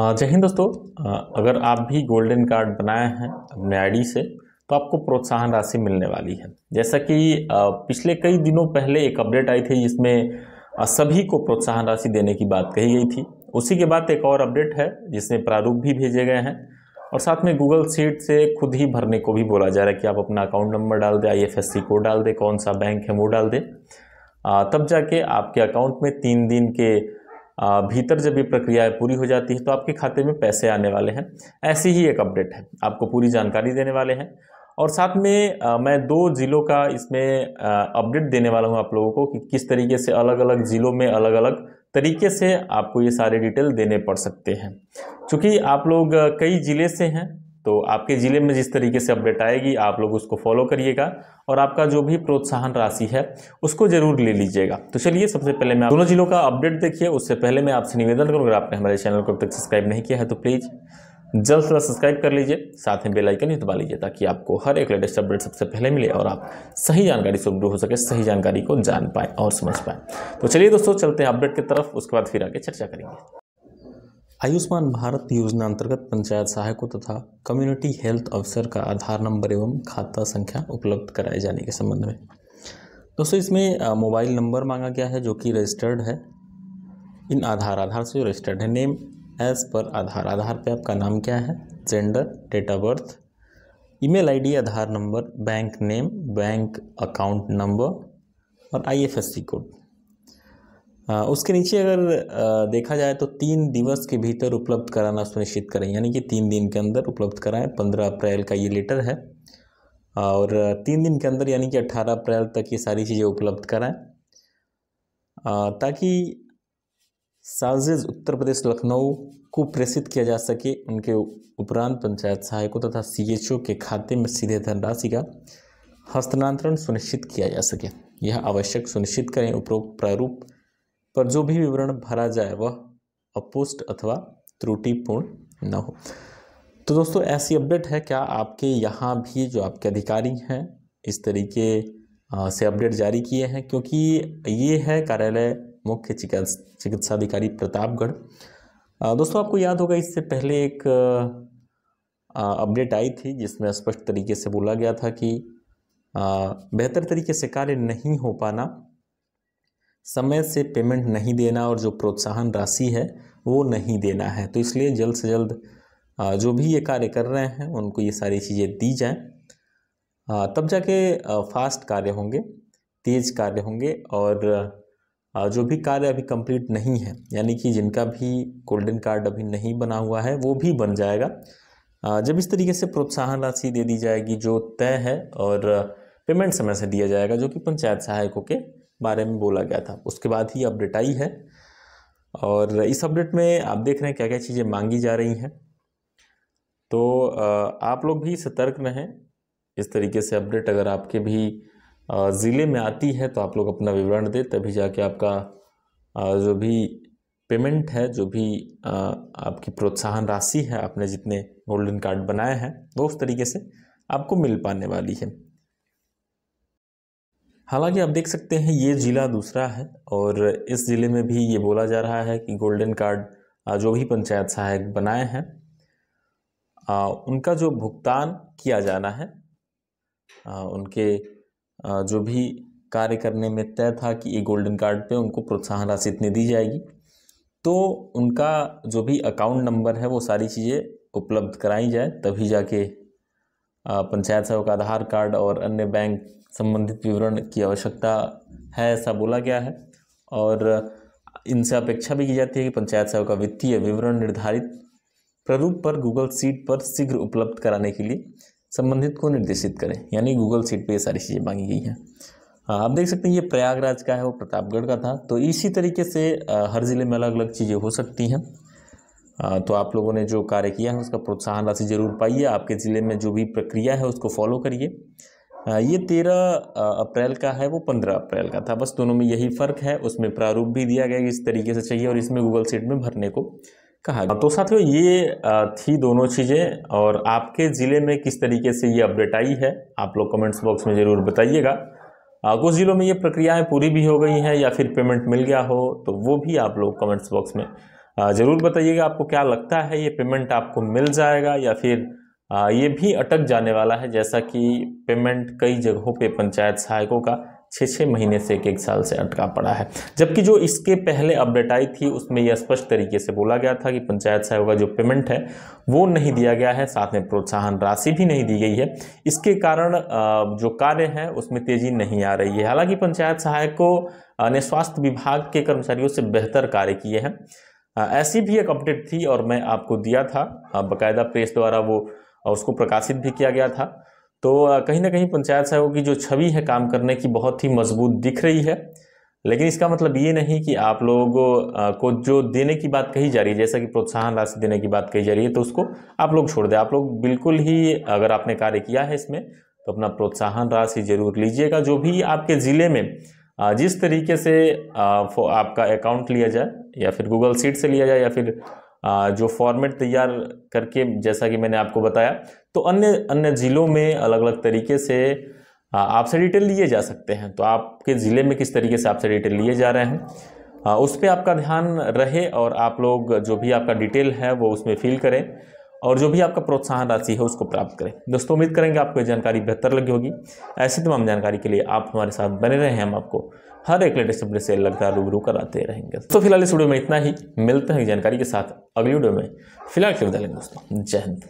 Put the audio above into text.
जय हिंद दोस्तों अगर आप भी गोल्डन कार्ड बनाए हैं अपने आईडी से तो आपको प्रोत्साहन राशि मिलने वाली है जैसा कि पिछले कई दिनों पहले एक अपडेट आई थी जिसमें सभी को प्रोत्साहन राशि देने की बात कही गई थी उसी के बाद एक और अपडेट है जिसमें प्रारूप भी भेजे गए हैं और साथ में गूगल सीट से खुद ही भरने को भी बोला जा रहा है कि आप अपना अकाउंट नंबर डाल दें आई कोड डाल दें कौन सा बैंक है वो डाल दें तब जाके आपके अकाउंट में तीन दिन के भीतर जब ये प्रक्रियाएं पूरी हो जाती है तो आपके खाते में पैसे आने वाले हैं ऐसी ही एक अपडेट है आपको पूरी जानकारी देने वाले हैं और साथ में मैं दो ज़िलों का इसमें अपडेट देने वाला हूँ आप लोगों को कि किस तरीके से अलग अलग ज़िलों में अलग अलग तरीके से आपको ये सारे डिटेल देने पड़ सकते हैं क्योंकि आप लोग कई ज़िले से हैं तो आपके ज़िले में जिस तरीके से अपडेट आएगी आप लोग उसको फॉलो करिएगा और आपका जो भी प्रोत्साहन राशि है उसको जरूर ले लीजिएगा तो चलिए सबसे पहले मैं दोनों जिलों का अपडेट देखिए उससे पहले मैं आपसे निवेदन करूँ अगर आपने हमारे चैनल को अब तक सब्सक्राइब नहीं किया है तो प्लीज़ जल्द से जल्द सब्सक्राइब कर लीजिए साथ में बेल आइकन ही दबा लीजिए ताकि आपको हर एक लेटेस्ट अपडेट सबसे पहले मिले और आप सही जानकारी से रूबरू हो सके सही जानकारी को जान पाएँ और समझ पाएँ तो चलिए दोस्तों चलते हैं अपडेट की तरफ उसके बाद फिर आगे चर्चा करेंगे आयुष्मान भारत योजना अंतर्गत पंचायत सहायकों तथा कम्युनिटी हेल्थ अफसर का आधार नंबर एवं खाता संख्या उपलब्ध कराए जाने के संबंध में दोस्तों इसमें मोबाइल नंबर मांगा गया है जो कि रजिस्टर्ड है इन आधार आधार से रजिस्टर्ड है नेम एज पर आधार आधार पे आपका नाम क्या है gender date of birth email ID Aadhaar number bank name bank account number और आईएफएससी कोड हाँ, उसके नीचे अगर देखा जाए तो तीन दिवस के भीतर उपलब्ध कराना सुनिश्चित करें यानी कि तीन दिन के अंदर उपलब्ध कराएं पंद्रह अप्रैल का ये लेटर है और तीन दिन के अंदर यानी कि अट्ठारह अप्रैल तक ये सारी चीज़ें उपलब्ध कराएं ताकि साजिज उत्तर प्रदेश लखनऊ को प्रेषित किया जा सके उनके उपरांत पंचायत सहायकों तथा ओ के खाते में सीधे धनराशि का हस्तांतरण सुनिश्चित किया जा सके यह आवश्यक सुनिश्चित करें उपरोक्त प्रारूप पर जो भी विवरण भरा जाए वह अपुष्ट अथवा त्रुटिपूर्ण न हो तो दोस्तों ऐसी अपडेट है क्या आपके यहाँ भी जो आपके अधिकारी हैं इस तरीके से अपडेट जारी किए हैं क्योंकि ये है कार्यालय मुख्य चिकित्सा चिकित्साधिकारी प्रतापगढ़ दोस्तों आपको याद होगा इससे पहले एक अपडेट आई थी जिसमें स्पष्ट तरीके से बोला गया था कि बेहतर तरीके से कार्य नहीं हो पाना समय से पेमेंट नहीं देना और जो प्रोत्साहन राशि है वो नहीं देना है तो इसलिए जल्द से जल्द जो भी ये कार्य कर रहे हैं उनको ये सारी चीज़ें दी जाएँ तब जाके फास्ट कार्य होंगे तेज़ कार्य होंगे और जो भी कार्य अभी कंप्लीट नहीं है यानी कि जिनका भी गोल्डन कार्ड अभी नहीं बना हुआ है वो भी बन जाएगा जब इस तरीके से प्रोत्साहन राशि दे दी जाएगी जो तय है और पेमेंट समय से दिया जाएगा जो कि पंचायत सहायकों के बारे में बोला गया था उसके बाद ही अपडेट आई है और इस अपडेट में आप देख रहे हैं क्या क्या चीज़ें मांगी जा रही हैं तो आप लोग भी सतर्क रहें इस तरीके से अपडेट अगर आपके भी ज़िले में आती है तो आप लोग अपना विवरण दें तभी जाके आपका जो भी पेमेंट है जो भी आपकी प्रोत्साहन राशि है आपने जितने गोल्डन कार्ड बनाए हैं वो उस तरीके से आपको मिल पाने वाली है हालांकि आप देख सकते हैं ये ज़िला दूसरा है और इस ज़िले में भी ये बोला जा रहा है कि गोल्डन कार्ड जो भी पंचायत सहायक बनाए हैं उनका जो भुगतान किया जाना है उनके जो भी कार्य करने में तय था कि ये गोल्डन कार्ड पे उनको प्रोत्साहन राशि इतनी दी जाएगी तो उनका जो भी अकाउंट नंबर है वो सारी चीज़ें उपलब्ध कराई जाए तभी जाके पंचायत सेवा का आधार कार्ड और अन्य बैंक संबंधित विवरण की आवश्यकता है ऐसा बोला गया है और इनसे अपेक्षा भी की जाती है कि पंचायत सेवा का वित्तीय विवरण निर्धारित प्रारूप पर गूगल सीट पर शीघ्र उपलब्ध कराने के लिए संबंधित को निर्देशित करें यानी गूगल सीट पर ये सारी चीज़ें मांगी गई हैं आप देख सकते हैं ये प्रयागराज का है वो प्रतापगढ़ का था तो इसी तरीके से हर ज़िले में अलग अलग चीज़ें हो सकती हैं तो आप लोगों ने जो कार्य किया है उसका प्रोत्साहन राशि जरूर पाइए आपके ज़िले में जो भी प्रक्रिया है उसको फॉलो करिए ये तेरह अप्रैल का है वो पंद्रह अप्रैल का था बस दोनों में यही फ़र्क है उसमें प्रारूप भी दिया गया कि इस तरीके से चाहिए और इसमें गूगल सीट में भरने को कहा गया तो साथियों ये थी दोनों चीज़ें और आपके ज़िले में किस तरीके से ये अपडेट आई है आप लोग कमेंट्स बॉक्स में ज़रूर बताइएगा कुछ ज़िलों में ये प्रक्रियाएँ पूरी भी हो गई हैं या फिर पेमेंट मिल गया हो तो वो भी आप लोग कमेंट्स बॉक्स में ज़रूर बताइएगा आपको क्या लगता है ये पेमेंट आपको मिल जाएगा या फिर ये भी अटक जाने वाला है जैसा कि पेमेंट कई जगहों पे पंचायत सहायकों का छः छः महीने से एक एक साल से अटका पड़ा है जबकि जो इसके पहले अपडेट आई थी उसमें यह स्पष्ट तरीके से बोला गया था कि पंचायत सहायकों का जो पेमेंट है वो नहीं दिया गया है साथ में प्रोत्साहन राशि भी नहीं दी गई है इसके कारण जो कार्य है उसमें तेज़ी नहीं आ रही है हालांकि पंचायत सहायकों ने स्वास्थ्य विभाग के कर्मचारियों से बेहतर कार्य किए हैं हाँ, ऐसी भी एक अपडेट थी और मैं आपको दिया था हाँ, बाकायदा प्रेस द्वारा वो हाँ, उसको प्रकाशित भी किया गया था तो कहीं ना कहीं पंचायत सहयोग की जो छवि है काम करने की बहुत ही मजबूत दिख रही है लेकिन इसका मतलब ये नहीं कि आप लोगों को जो देने की बात कही जा रही है जैसा कि प्रोत्साहन राशि देने की बात कही जा रही है तो उसको आप लोग छोड़ दें आप लोग बिल्कुल ही अगर आपने कार्य किया है इसमें तो अपना प्रोत्साहन राशि जरूर लीजिएगा जो भी आपके ज़िले में जिस तरीके से आपका अकाउंट लिया जाए या फिर गूगल सीट से लिया जाए या फिर जो फॉर्मेट तैयार करके जैसा कि मैंने आपको बताया तो अन्य अन्य ज़िलों में अलग अलग तरीके से आपसे डिटेल लिए जा सकते हैं तो आपके ज़िले में किस तरीके से आपसे डिटेल लिए जा रहे हैं उस पर आपका ध्यान रहे और आप लोग जो भी आपका डिटेल है वो उसमें फिल करें और जो भी आपका प्रोत्साहन राशि है उसको प्राप्त करें दोस्तों उम्मीद करेंगे आपको जानकारी बेहतर लगी होगी ऐसी तमाम जानकारी के लिए आप हमारे साथ बने रहें हम आपको हर एक लेटेस्ट अपडेट से लगातार रूबरू कराते रहेंगे तो फिलहाल इस वीडियो में इतना ही मिलते हैं जानकारी के साथ अगली वीडियो में फिलहाल फिर विदा लेंगे दोस्तों जय हिंद